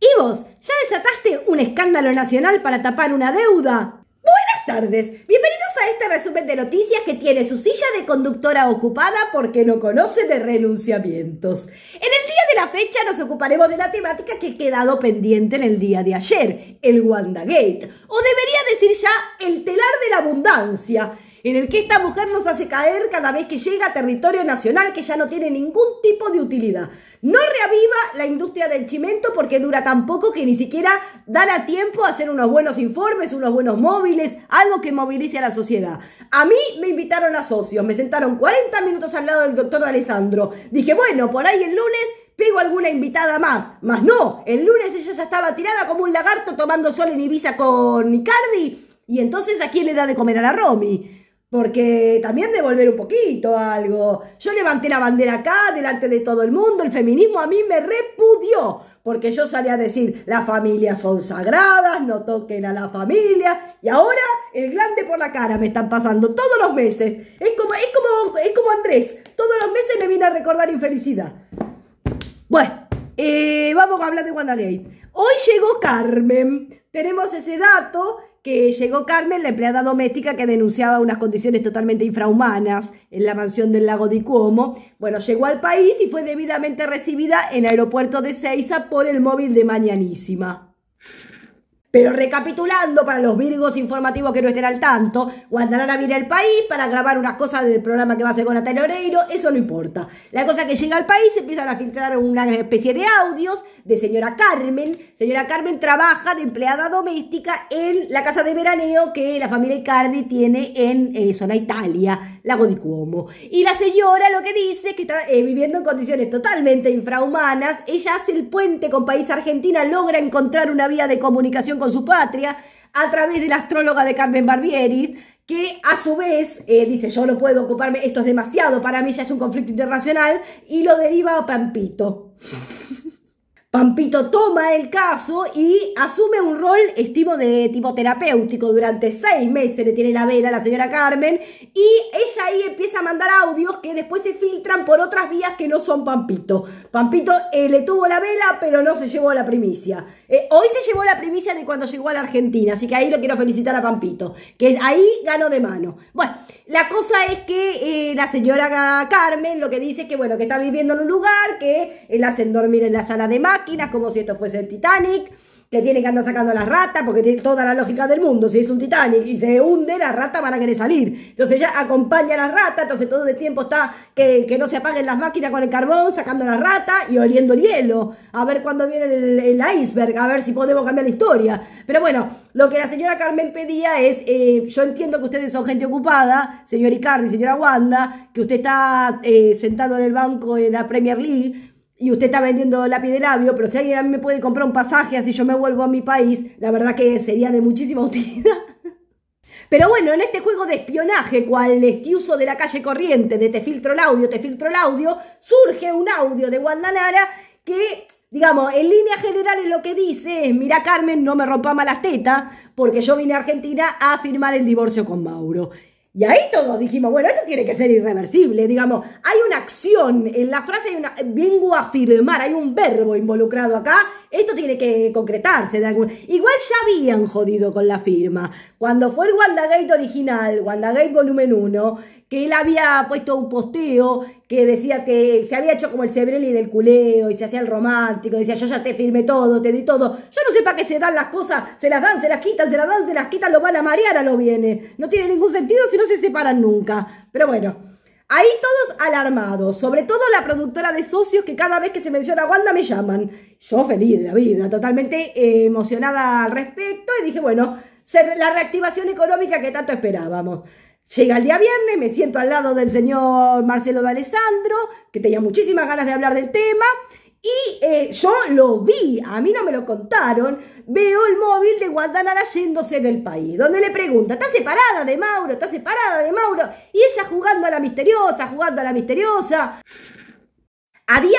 ¿Y vos? ¿Ya desataste un escándalo nacional para tapar una deuda? Buenas tardes, bienvenidos a este resumen de noticias que tiene su silla de conductora ocupada porque no conoce de renunciamientos. En el día de la fecha nos ocuparemos de la temática que he quedado pendiente en el día de ayer, el WandaGate, o debería decir ya el telar de la abundancia, en el que esta mujer nos hace caer cada vez que llega a territorio nacional que ya no tiene ningún tipo de utilidad. No reaviva la industria del chimento porque dura tan poco que ni siquiera dará tiempo a hacer unos buenos informes, unos buenos móviles, algo que movilice a la sociedad. A mí me invitaron a socios, me sentaron 40 minutos al lado del doctor Alessandro. Dije, bueno, por ahí el lunes pego alguna invitada más. Mas no, el lunes ella ya estaba tirada como un lagarto tomando sol en Ibiza con Nicardi. Y entonces, ¿a quién le da de comer a la Romy? Porque también devolver un poquito algo. Yo levanté la bandera acá, delante de todo el mundo. El feminismo a mí me repudió. Porque yo salí a decir, las familias son sagradas, no toquen a la familia. Y ahora el grande por la cara me están pasando todos los meses. Es como, es como, es como Andrés. Todos los meses me viene a recordar infelicidad. Bueno, eh, vamos a hablar de WandaGate. Hoy llegó Carmen. Tenemos ese dato que llegó Carmen, la empleada doméstica que denunciaba unas condiciones totalmente infrahumanas en la mansión del lago de Cuomo. Bueno, llegó al país y fue debidamente recibida en aeropuerto de Seiza por el móvil de Mañanísima. Pero recapitulando, para los virgos informativos que no estén al tanto, Guantanara viene al país para grabar unas cosas del programa que va a hacer con Natalia Oreiro, eso no importa. La cosa es que llega al país, empiezan a filtrar una especie de audios de señora Carmen. Señora Carmen trabaja de empleada doméstica en la casa de veraneo que la familia Icardi tiene en eh, zona Italia, lago di Cuomo. Y la señora lo que dice es que está eh, viviendo en condiciones totalmente infrahumanas. Ella hace el puente con país Argentina, logra encontrar una vía de comunicación con su patria, a través de la astróloga de Carmen Barbieri, que a su vez eh, dice, yo no puedo ocuparme, esto es demasiado, para mí ya es un conflicto internacional, y lo deriva a Pampito. Pampito toma el caso y asume un rol, estimo, de tipo terapéutico. Durante seis meses le tiene la vela a la señora Carmen y ella ahí empieza a mandar audios que después se filtran por otras vías que no son Pampito. Pampito eh, le tuvo la vela pero no se llevó la primicia. Eh, hoy se llevó la primicia de cuando llegó a la Argentina, así que ahí lo quiero felicitar a Pampito, que ahí ganó de mano. Bueno, la cosa es que eh, la señora Carmen lo que dice es que, bueno, que está viviendo en un lugar, que eh, le hacen dormir en la sala de máquinas, como si esto fuese el Titanic tiene que andar sacando las ratas porque tiene toda la lógica del mundo. Si es un Titanic y se hunde, las ratas van a querer salir. Entonces ya acompaña a las ratas, entonces todo el tiempo está que, no se apaguen las máquinas con el carbón, sacando las ratas y oliendo el hielo. A ver cuándo viene el, iceberg, a ver si podemos cambiar la historia. Pero bueno, lo que la señora Carmen pedía es, eh, yo entiendo que ustedes son gente ocupada, señor Icardi, señora Wanda, que usted está eh, sentado en el banco en la Premier League, y usted está vendiendo lápiz de labio, pero si alguien me puede comprar un pasaje así yo me vuelvo a mi país, la verdad que sería de muchísima utilidad. Pero bueno, en este juego de espionaje, cual estiuso de la calle corriente, de te filtro el audio, te filtro el audio, surge un audio de Guandanara que, digamos, en líneas generales lo que dice es, mira Carmen, no me rompa malas tetas, porque yo vine a Argentina a firmar el divorcio con Mauro. Y ahí todos dijimos, bueno, esto tiene que ser irreversible, digamos, hay una acción, en la frase hay una, vengo a firmar, hay un verbo involucrado acá, esto tiene que concretarse Igual ya habían jodido con la firma, cuando fue el WandaGate original, WandaGate volumen 1, que él había puesto un posteo que decía que se había hecho como el Cebreli del culeo y se hacía el romántico, decía yo ya te firmé todo, te di todo. Yo no sé para qué se dan las cosas, se las dan, se las quitan, se las dan, se las quitan, lo van a marear a lo viene, No tiene ningún sentido si no se separan nunca. Pero bueno. Ahí todos alarmados, sobre todo la productora de socios que cada vez que se menciona Wanda me llaman. Yo feliz de la vida, totalmente eh, emocionada al respecto y dije, bueno, la reactivación económica que tanto esperábamos. Llega el día viernes, me siento al lado del señor Marcelo de Alessandro, que tenía muchísimas ganas de hablar del tema, y eh, yo lo vi, a mí no me lo contaron, veo el móvil de Guadalajara yéndose del país, donde le pregunta, ¿está separada de Mauro? ¿Está separada de Mauro? Y ella jugando a la misteriosa, jugando a la misteriosa. A día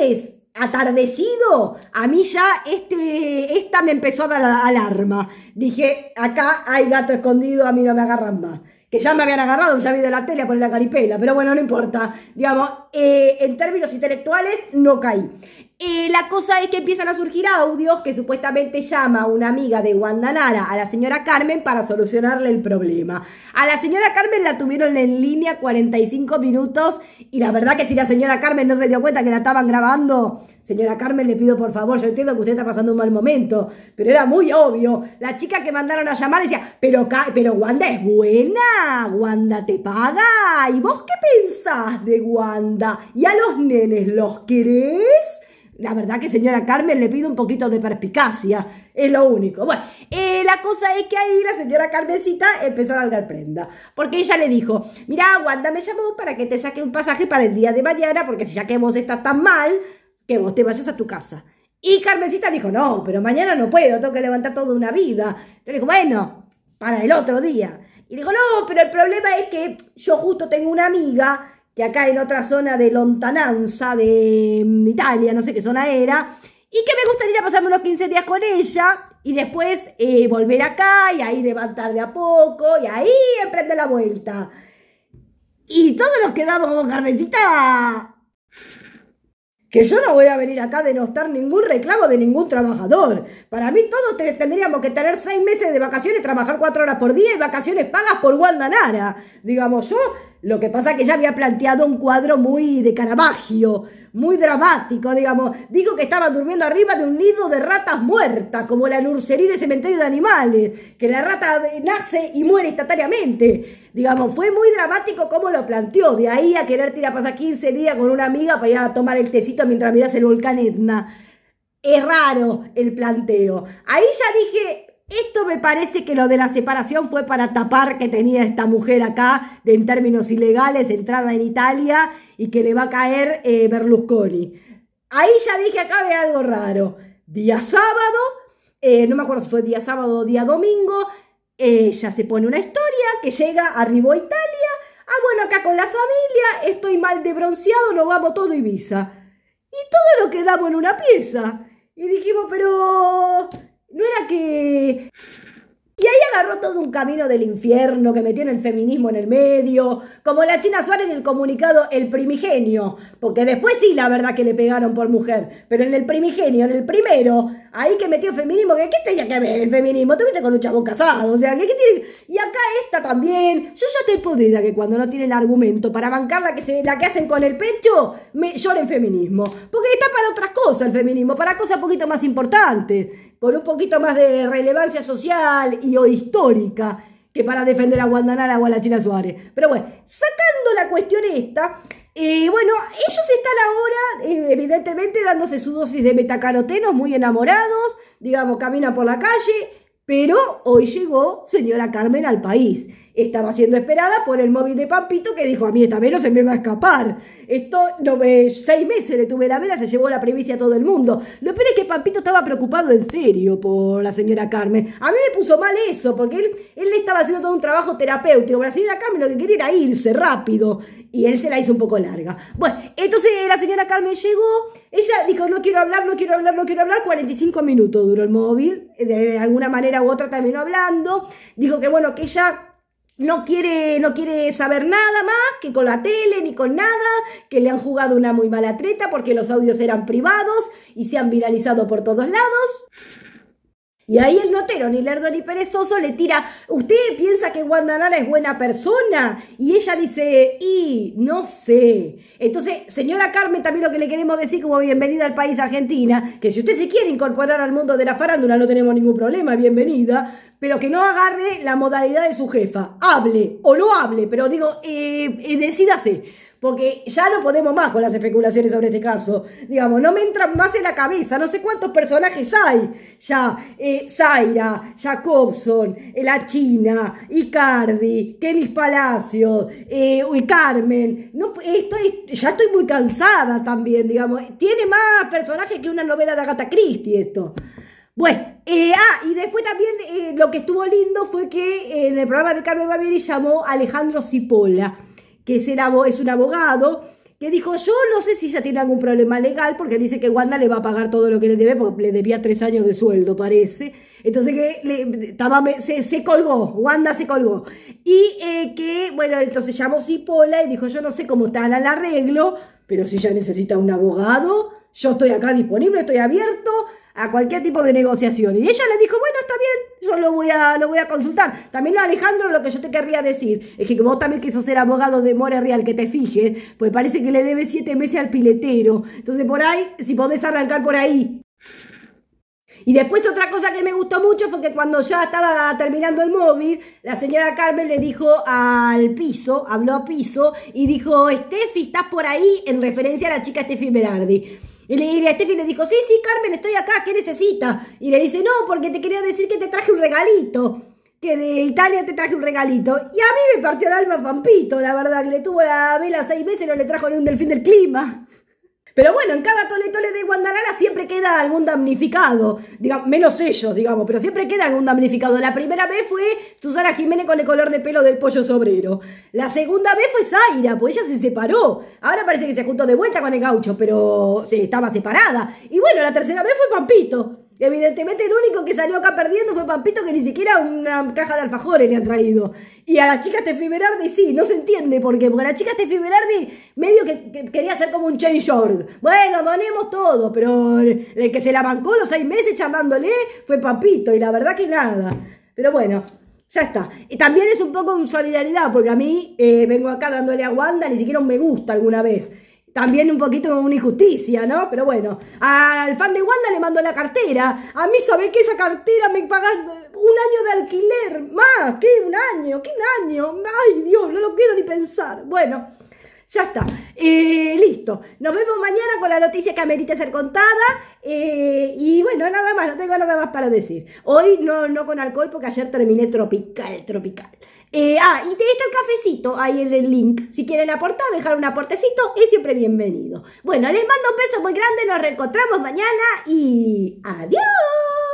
viernes, atardecido, a mí ya este, esta me empezó a dar alarma. Dije, acá hay gato escondido, a mí no me agarran más que ya me habían agarrado, ya vi de la tele a poner la caripela, pero bueno, no importa. Digamos, eh, en términos intelectuales no caí. la cosa es que empiezan a surgir audios que supuestamente llama una amiga de Wanda Nara a la señora Carmen para solucionarle el problema. A la señora Carmen la tuvieron en línea 45 minutos y la verdad que si la señora Carmen no se dio cuenta que la estaban grabando, señora Carmen le pido por favor, yo entiendo que usted está pasando un mal momento, pero era muy obvio. La chica que mandaron a llamar decía, pero, pero Wanda es buena, Wanda te paga. ¿Y vos qué pensás de Wanda? ¿Y a los nenes los querés? La verdad que señora Carmen le pido un poquito de perspicacia, es lo único. Bueno, eh, la cosa es que ahí la señora Carmencita empezó a largar prenda, porque ella le dijo, mira, Wanda me llamó para que te saque un pasaje para el día de mañana, porque si ya que vos estás tan mal, que vos te vayas a tu casa. Y Carmencita dijo, no, pero mañana no puedo, tengo que levantar toda una vida. Le dijo, bueno, para el otro día. Y dijo, no, pero el problema es que yo justo tengo una amiga que acá en otra zona de lontananza de mm, Italia, no sé qué zona era, y que me gustaría pasarme unos 15 días con ella y después eh, volver acá y ahí levantar de a poco y ahí emprender la vuelta. Y todos nos quedamos con carnecita. Que yo no voy a venir acá a denostar ningún reclamo de ningún trabajador. Para mí todos tendríamos que tener seis meses de vacaciones, trabajar cuatro horas por día y vacaciones pagas por guandanara. Digamos, yo lo que pasa que ella había planteado un cuadro muy de Caravaggio, muy dramático, digamos. Dijo que estaba durmiendo arriba de un nido de ratas muertas, como la nursería de cementerio de animales, que la rata nace y muere instantáneamente. Digamos, fue muy dramático como lo planteó. De ahí a querer tirar pasar 15 días con una amiga para ir a tomar el tecito mientras miras el volcán Etna. Es raro el planteo. Ahí ya dije, esto me parece que lo de la separación fue para tapar que tenía esta mujer acá de, en términos ilegales, entrada en Italia y que le va a caer eh, Berlusconi. Ahí ya dije acá ve algo raro. Día sábado, eh, no me acuerdo si fue día sábado o día domingo, ella se pone una historia que llega, arribó a Italia. Ah, bueno, acá con la familia, estoy mal de bronceado, nos vamos todo Ibiza. Y todo lo quedamos en una pieza. Y dijimos, pero no era que... Y ahí agarró todo un camino del infierno que metió el feminismo en el medio, como la China Suárez en el comunicado El Primigenio, porque después sí, la verdad que le pegaron por mujer, pero en el Primigenio, en el primero, ahí que metió feminismo, que ¿qué tenía que ver el feminismo? Tú con un chabón casado, o sea, ¿qué tiene? Y acá esta también, yo ya estoy podrida que cuando no tienen argumento para bancar la que, se, la que hacen con el pecho, me lloren feminismo. Porque está para otras cosas el feminismo, para cosas un poquito más importantes, con un poquito más de relevancia social y o histórica que para defender a Guandanara o a la China Suárez. Pero bueno, sacando la cuestión esta, eh, bueno, ellos están ahora, eh, evidentemente, dándose su dosis de metacarotenos, muy enamorados, digamos, camina por la calle, pero hoy llegó señora Carmen al país. Estaba siendo esperada por el móvil de Pampito que dijo, a mí esta vez se me va a escapar. Esto, no, seis meses le tuve la vela, se llevó la primicia a todo el mundo. Lo peor es que Pampito estaba preocupado en serio por la señora Carmen. A mí me puso mal eso, porque él, le estaba haciendo todo un trabajo terapéutico. Pero la señora Carmen lo que quería era irse rápido. Y él se la hizo un poco larga. Bueno, entonces la señora Carmen llegó, ella dijo, no quiero hablar, no quiero hablar, no quiero hablar. 45 minutos duró el móvil, de alguna manera u otra terminó hablando. Dijo que bueno, que ella no quiere, no quiere saber nada más que con la tele ni con nada, que le han jugado una muy mala treta porque los audios eran privados y se han viralizado por todos lados. Y ahí el notero, ni lerdo ni perezoso, le tira, usted piensa que Guandanara es buena persona. Y ella dice, y no sé. Entonces, señora Carmen, también lo que le queremos decir como bienvenida al país Argentina, que si usted se quiere incorporar al mundo de la farándula, no tenemos ningún problema, bienvenida pero que no agarre la modalidad de su jefa. Hable o no hable, pero digo, eh, eh decídase, porque ya no podemos más con las especulaciones sobre este caso. Digamos, no me entran más en la cabeza, no sé cuántos personajes hay ya. Eh, Zaira, Jacobson, eh, la China, Icardi, Kenis Palacio, eh, y Carmen. No, estoy, ya estoy muy cansada también, digamos. Tiene más personajes que una novela de Agatha Christie esto. Bueno, eh, ah, y después también eh, lo que estuvo lindo fue que eh, en el programa de Carmen Barbieri llamó Alejandro Cipolla, que es, un abogado que dijo, yo no sé si ella tiene algún problema legal, porque dice que Wanda le va a pagar todo lo que le debe, porque le debía tres años de sueldo, parece. Entonces que estaba, se, colgó, Wanda se colgó. Y que, bueno, entonces llamó Cipolla y dijo, yo no sé cómo está la arreglo, pero si ya necesita un abogado, yo estoy acá disponible, estoy abierto a cualquier tipo de negociación. Y ella le dijo, bueno, está bien, yo lo voy a, lo voy a consultar. También Alejandro, lo que yo te querría decir es que vos también quiso ser abogado de More Real, que te fijes, pues parece que le debes siete meses al piletero. Entonces por ahí, si podés arrancar por ahí. Y después otra cosa que me gustó mucho fue que cuando ya estaba terminando el móvil, la señora Carmen le dijo al piso, habló a piso y dijo, Steffi, estás por ahí en referencia a la chica Steffi Berardi. Y, le, y le dijo, sí, sí, Carmen, estoy acá, ¿qué necesita? Y le dice, no, porque te quería decir que te traje un regalito. Que de Italia te traje un regalito. Y a mí me partió el alma Pampito, la verdad, que le tuvo la vela seis meses y no le trajo ni un delfín del clima. Pero bueno, en cada tole de Guandanara siempre queda algún damnificado, digamos, menos ellos, digamos, pero siempre queda algún damnificado. La primera vez fue Susana Jiménez con el color de pelo del pollo sobrero. La segunda vez fue Zaira, pues ella se separó. Ahora parece que se juntó de vuelta con el gaucho, pero se estaba separada. Y bueno, la tercera vez fue Pampito. Evidentemente el único que salió acá perdiendo fue Pampito, que ni siquiera una caja de alfajores le han traído. Y a las chicas de Fiberardi sí, no se entiende por qué. Porque las chicas de Fiberardi medio que, quería hacer como un Chain Short. Bueno, donemos todo, pero el que se la bancó los seis meses charlándole fue Pampito. Y la verdad que nada. Pero bueno, ya está. Y también es un poco en solidaridad, porque a mí eh, vengo acá dándole a Wanda ni siquiera un me gusta alguna vez también un poquito una injusticia, ¿no? Pero bueno, al fan de Wanda le mandó la cartera. A mí, sabe que Esa cartera me paga un año de alquiler. Más, ¿qué? Un año, ¿qué un año? Ay, Dios, no lo quiero ni pensar. Bueno. Ya está. Eh, listo. Nos vemos mañana con la noticia que amerita ser contada. Eh, y nada más, no tengo nada más para decir. Hoy no, no con alcohol porque ayer terminé tropical, tropical. Eh, ah, y te está el cafecito ahí en el link. Si quieren aportar, dejar un aportecito, es siempre bienvenido. Bueno, les mando un beso muy grande, nos reencontramos mañana y adiós.